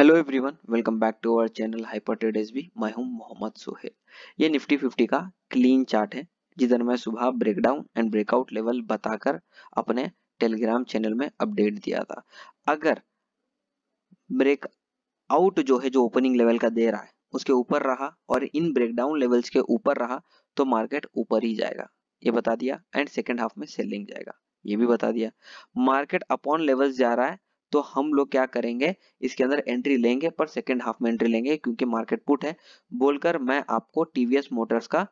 hello everyone welcome back to our channel hyper trade S B मैं हूं मोहम्मद सोहेल ये Nifty 50 का क्लीन चार्ट है जिधर मैं सुबह ब्रेकडाउन एंड ब्रेकआउट लेवल बताकर अपने टेलीग्राम चैनल में अपडेट दिया था अगर ब्रेक आउट जो है जो ओपनिंग लेवल का दे रहा है उसके ऊपर रहा और इन ब्रेकडाउन लेवल्स के ऊपर रहा तो मार्केट ऊपर ही जाएगा ये बता दिया एंड सेकेंड हाफ में सेलिंग जाएगा ये भी बता दिया मार्केट अपॉन लेवल्स जा रहा है तो हम लोग क्या करेंगे इसके अंदर एंट्री लेंगे पर सेकेंड हाफ में एंट्री लेंगे क्योंकि मार्केट पुट है बोलकर मैं आपको टीवीएस मोटर्स का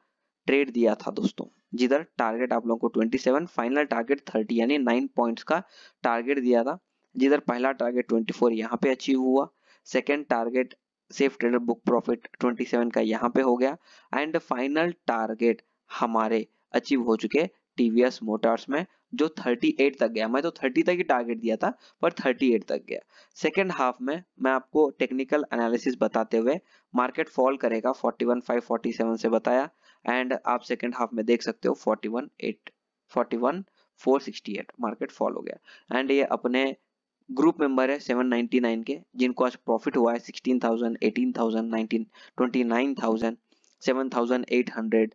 ट्रेड दिया था दोस्तों जिधर टारगेट आप लोगों को 27 फाइनल टारगेट 30 यानी 9 पॉइंट्स का टारगेट दिया था जिधर पहला टारगेट 24 यहाँ पे अचीव हुआ second target safe trader book profit 27 का यहाँ पे हो गया एंड फाइनल टारगेट हमारे अचीव हो चुके टीवीएस मोटर्स में जो 38 तक गया मैं तो 30 तक ही टारगेट दिया था पर 38 तक गया सेकेंड हाफ में मैं आपको टेक्निकल एनालिसिस बताते हुए मार्केट फॉल करेगा 41.547 से बताया एंड आप सेकेंड हाफ में देख सकते हो 41.8 41.468 मार्केट फॉल हो गया एंड ये अपने ग्रुप मेंबर है 799 के जिनको आज प्रॉफिट हुआ है 16,000, 18,000, 19, 29,000, 7,800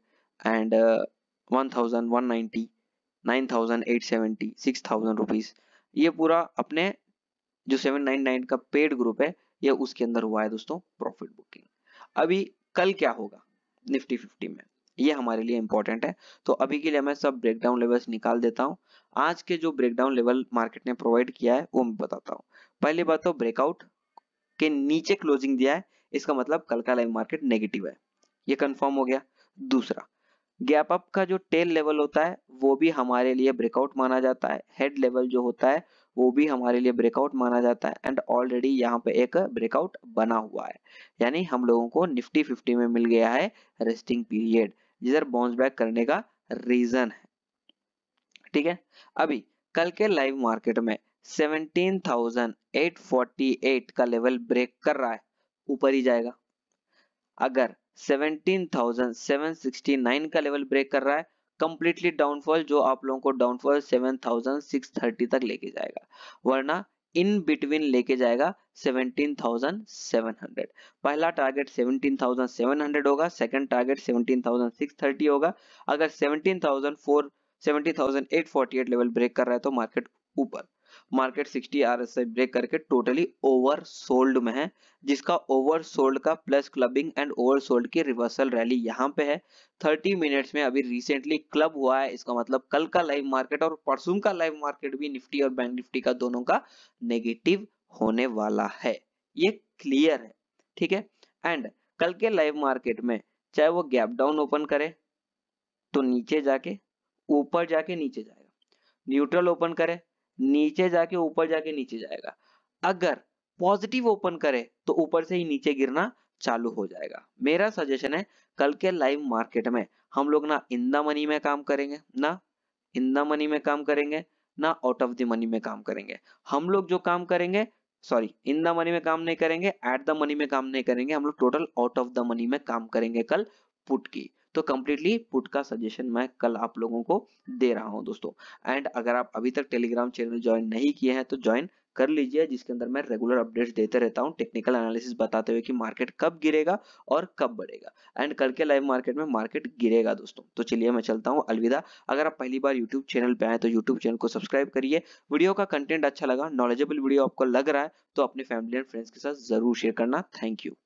एंड uh, 1,190 9,870, थाउजेंड ये पूरा अपने जो 799 का पेड ग्रुप है ये उसके अंदर हुआ है दोस्तों प्रॉफिट बुकिंग अभी कल क्या होगा निफ्टी 50 में ये हमारे लिए इंपॉर्टेंट है तो अभी के लिए मैं सब ब्रेकडाउन लेवल्स निकाल देता हूँ आज के जो ब्रेकडाउन लेवल मार्केट ने प्रोवाइड किया है वो मैं बताता हूँ पहली बात तो ब्रेकआउट के नीचे क्लोजिंग दिया है इसका मतलब कल का लाइव मार्केट नेगेटिव है ये कंफर्म हो गया दूसरा गैप अप का जो टेल लेवल होता है वो भी हमारे लिए ब्रेकआउट माना जाता है हेड लेवल जो होता है वो भी हमारे लिए ब्रेकआउट माना जाता है एंड ऑलरेडी यहाँ पे एक ब्रेकआउट बना हुआ है यानी हम लोगों को निफ्टी फिफ्टी में मिल गया है रेस्टिंग पीरियड जिधर बाउंस बैक करने का रीजन है ठीक है अभी कल के लाइव मार्केट में 17,848 का लेवल ब्रेक कर रहा है ऊपर ही जाएगा अगर 17,769 का लेवल ब्रेक कर रहा है कंप्लीटली डाउनफॉल जो आप लोगों को डाउनफॉल 7,630 तक लेके जाएगा वरना इन बिटवीन लेके जाएगा 17,700 पहला टारगेट 17,700 होगा सेकंड टारगेट 17,630 होगा अगर 17,4 17,848 लेवल ब्रेक कर रहा है तो मार्केट ऊपर मार्केट 60 आर से ब्रेक करके टोटली ओवर सोल्ड में है जिसका ओवर सोल्ड का plus clubbing and oversold की रिवर्सल रैली यहाँ पे है 30 मिनट्स में अभी रिसेंटली क्लब हुआ है इसका मतलब कल का लाइव मार्केट और परसों का लाइव मार्केट भी निफ्टी और बैंक निफ्टी का दोनों का नेगेटिव होने वाला है ये क्लियर है ठीक है एंड कल के लाइव मार्केट में चाहे वो गैप डाउन ओपन करे तो नीचे जाके ऊपर जाके नीचे जाएगा न्यूट्रल ओपन करे नीचे जाके ऊपर जाके नीचे जाएगा अगर पॉजिटिव ओपन करे तो ऊपर से ही नीचे गिरना चालू हो जाएगा मेरा सजेशन है कल के लाइव मार्केट में हम लोग ना इन द मनी में काम करेंगे ना इन द मनी में काम करेंगे ना आउट ऑफ द मनी में काम करेंगे हम लोग जो काम करेंगे सॉरी इन द मनी में काम नहीं करेंगे एट द मनी में काम नहीं करेंगे हम लोग total out of the money में काम करेंगे कल पुट की तो कंप्लीटली पुट का सजेशन मैं कल आप लोगों को दे रहा हूं दोस्तों एंड अगर आप अभी तक टेलीग्राम चैनल ज्वाइन नहीं किए हैं तो ज्वाइन कर लीजिए जिसके अंदर मैं रेगुलर अपडेट्स देते रहता हूँ टेक्निकल एनालिसिस बताते हुए कि मार्केट कब गिरेगा और कब बढ़ेगा एंड कल के लाइव मार्केट में मार्केट गिरेगा दोस्तों तो चलिए मैं चलता हूँ अलविदा अगर आप पहली बार यूट्यूब चैनल पे आए तो यूट्यूब चैनल को सब्सक्राइब करिए वीडियो का कंटेंट अच्छा लगा नॉलेजेबल वीडियो आपको लग रहा है तो अपने फैमिली एंड फ्रेंड्स के साथ जरूर शेयर करना थैंक यू